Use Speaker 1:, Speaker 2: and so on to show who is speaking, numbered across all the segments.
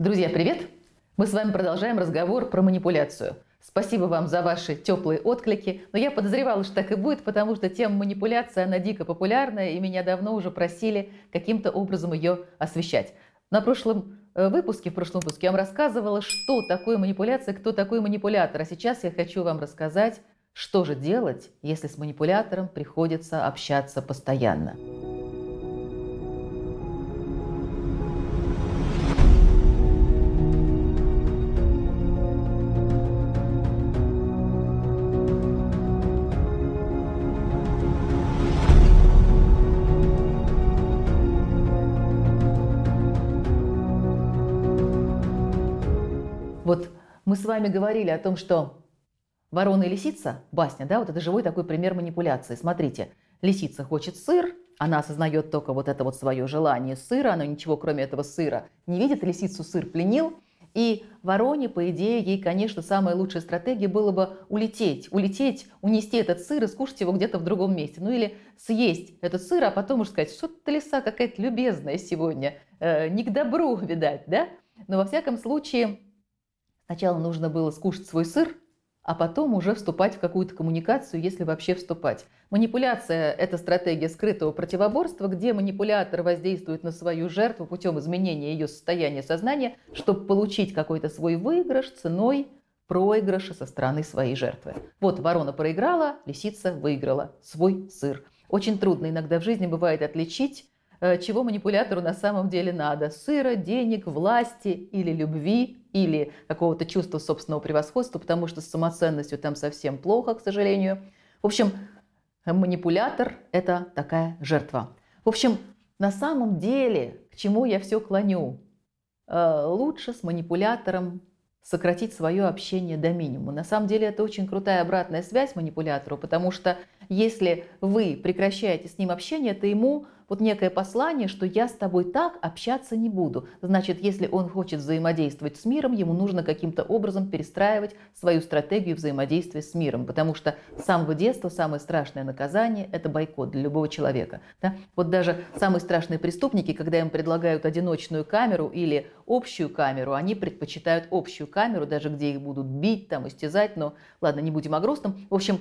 Speaker 1: Друзья, привет! Мы с вами продолжаем разговор про манипуляцию. Спасибо вам за ваши теплые отклики, но я подозревала, что так и будет, потому что тема манипуляция, она дико популярная, и меня давно уже просили каким-то образом ее освещать. На прошлом э, выпуске, в прошлом выпуске я вам рассказывала, что такое манипуляция, кто такой манипулятор. А сейчас я хочу вам рассказать, что же делать, если с манипулятором приходится общаться постоянно. Мы с вами говорили о том, что ворона и лисица, басня, да, вот это живой такой пример манипуляции. Смотрите, лисица хочет сыр, она осознает только вот это вот свое желание сыра, она ничего кроме этого сыра не видит, лисицу сыр пленил, и вороне, по идее, ей, конечно, самая лучшая стратегия было бы улететь, улететь, унести этот сыр и скушать его где-то в другом месте. Ну или съесть этот сыр, а потом уже сказать, что ты, лиса, какая-то любезная сегодня, э, не к добру, видать, да? Но во всяком случае, Сначала нужно было скушать свой сыр, а потом уже вступать в какую-то коммуникацию, если вообще вступать. Манипуляция – это стратегия скрытого противоборства, где манипулятор воздействует на свою жертву путем изменения ее состояния сознания, чтобы получить какой-то свой выигрыш ценой проигрыша со стороны своей жертвы. Вот ворона проиграла, лисица выиграла свой сыр. Очень трудно иногда в жизни бывает отличить, э, чего манипулятору на самом деле надо – сыра, денег, власти или любви или какого-то чувства собственного превосходства, потому что с самоценностью там совсем плохо, к сожалению. В общем, манипулятор – это такая жертва. В общем, на самом деле, к чему я все клоню? Э, лучше с манипулятором сократить свое общение до минимума. На самом деле это очень крутая обратная связь манипулятору, потому что если вы прекращаете с ним общение, это ему вот некое послание, что я с тобой так общаться не буду. Значит, если он хочет взаимодействовать с миром, ему нужно каким-то образом перестраивать свою стратегию взаимодействия с миром, потому что с самого детства самое страшное наказание – это бойкот для любого человека. Да? Вот даже самые страшные преступники, когда им предлагают одиночную камеру или общую камеру, они предпочитают общую камеру, даже где их будут бить, там, истязать, но ладно, не будем о грустном. В общем,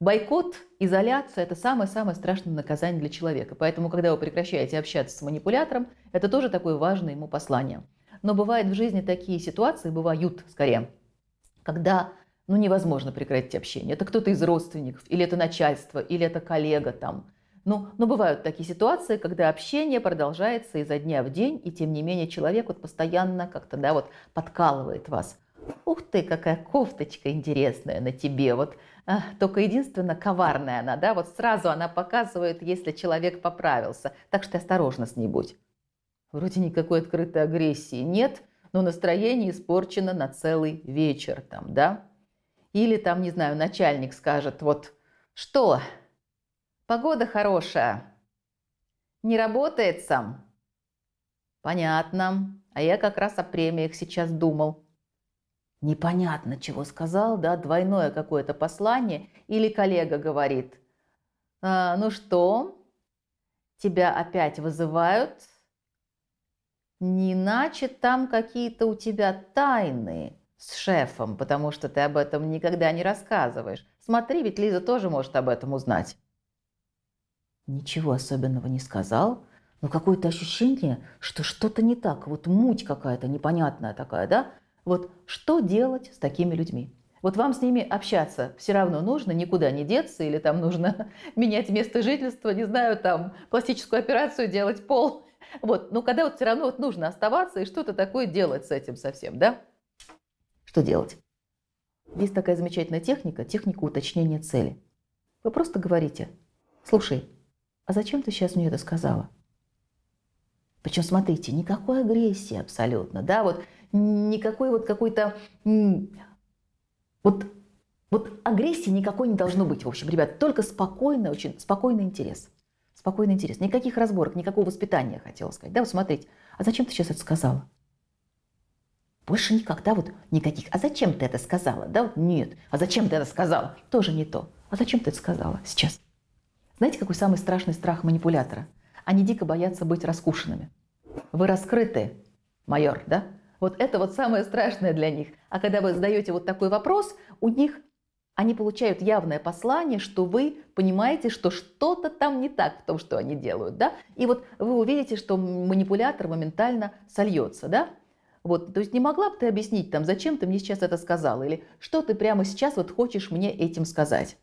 Speaker 1: Бойкот, изоляция – это самое-самое страшное наказание для человека. Поэтому, когда вы прекращаете общаться с манипулятором, это тоже такое важное ему послание. Но бывают в жизни такие ситуации, бывают скорее, когда ну, невозможно прекратить общение. Это кто-то из родственников, или это начальство, или это коллега там. Ну, но бывают такие ситуации, когда общение продолжается изо дня в день, и тем не менее человек вот постоянно как-то да, вот подкалывает вас – Ух ты, какая кофточка интересная на тебе. Вот а, только единственно коварная она, да, вот сразу она показывает, если человек поправился. Так что осторожно с ней будь. Вроде никакой открытой агрессии нет, но настроение испорчено на целый вечер там, да? Или там, не знаю, начальник скажет, вот что, погода хорошая, не работает сам? Понятно, а я как раз о премиях сейчас думал непонятно чего сказал, да, двойное какое-то послание, или коллега говорит, а, ну что, тебя опять вызывают, не иначе там какие-то у тебя тайны с шефом, потому что ты об этом никогда не рассказываешь. Смотри, ведь Лиза тоже может об этом узнать. Ничего особенного не сказал, но ну, какое-то ощущение, что что-то не так, вот муть какая-то непонятная такая, да? Вот что делать с такими людьми? Вот вам с ними общаться все равно нужно, никуда не деться, или там нужно менять место жительства, не знаю, там пластическую операцию делать пол. Вот, но ну, когда вот все равно вот нужно оставаться и что-то такое делать с этим совсем, да? Что делать? Есть такая замечательная техника, техника уточнения цели. Вы просто говорите, слушай, а зачем ты сейчас мне это сказала? Причем, смотрите, никакой агрессии абсолютно, да, вот никакой вот какой-то, вот, вот агрессии никакой не должно быть, в общем, ребят, только спокойный, очень спокойный интерес. Спокойный интерес. Никаких разборок, никакого воспитания, хотела сказать. Да, вот смотрите, а зачем ты сейчас это сказала? Больше никак, да, вот никаких. А зачем ты это сказала? Да, вот нет. А зачем ты это сказала? Тоже не то. А зачем ты это сказала сейчас? Знаете, какой самый страшный страх манипулятора? Они дико боятся быть раскушенными. Вы раскрыты, майор, да? Вот это вот самое страшное для них. А когда вы задаете вот такой вопрос, у них они получают явное послание, что вы понимаете, что что-то там не так в том, что они делают, да? И вот вы увидите, что манипулятор моментально сольется, да? Вот, то есть не могла бы ты объяснить там, зачем ты мне сейчас это сказала, или что ты прямо сейчас вот хочешь мне этим сказать?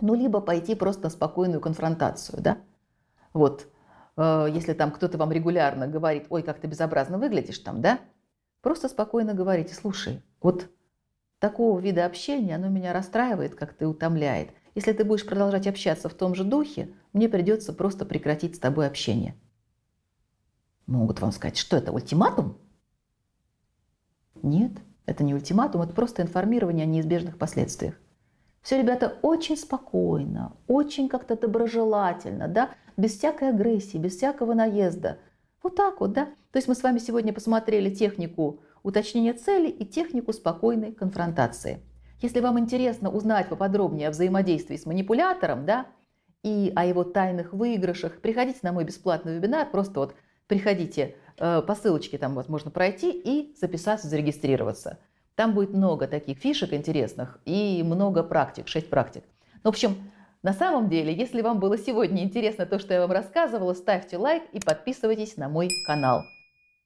Speaker 1: Ну, либо пойти просто на спокойную конфронтацию, да? Вот, Э, если там кто-то вам регулярно говорит, ой, как ты безобразно выглядишь там, да, просто спокойно говорите, слушай, вот такого вида общения, оно меня расстраивает, как ты утомляет. Если ты будешь продолжать общаться в том же духе, мне придется просто прекратить с тобой общение. Могут вам сказать, что это, ультиматум? Нет, это не ультиматум, это просто информирование о неизбежных последствиях. Все, ребята, очень спокойно, очень как-то доброжелательно, да, без всякой агрессии, без всякого наезда. Вот так вот, да. То есть мы с вами сегодня посмотрели технику уточнения цели и технику спокойной конфронтации. Если вам интересно узнать поподробнее о взаимодействии с манипулятором, да, и о его тайных выигрышах, приходите на мой бесплатный вебинар, просто вот приходите э, по ссылочке там вот можно пройти и записаться, зарегистрироваться. Там будет много таких фишек интересных и много практик, 6 практик. Ну, в общем, на самом деле, если вам было сегодня интересно то, что я вам рассказывала, ставьте лайк и подписывайтесь на мой канал.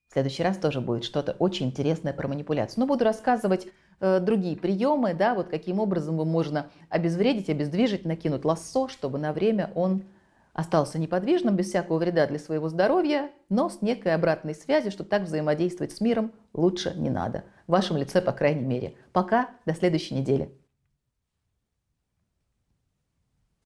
Speaker 1: В следующий раз тоже будет что-то очень интересное про манипуляцию. Но ну, буду рассказывать э, другие приемы, да, вот каким образом его можно обезвредить, обездвижить, накинуть лассо, чтобы на время он остался неподвижным, без всякого вреда для своего здоровья, но с некой обратной связью, что так взаимодействовать с миром лучше не надо. В вашем лице, по крайней мере. Пока, до следующей недели.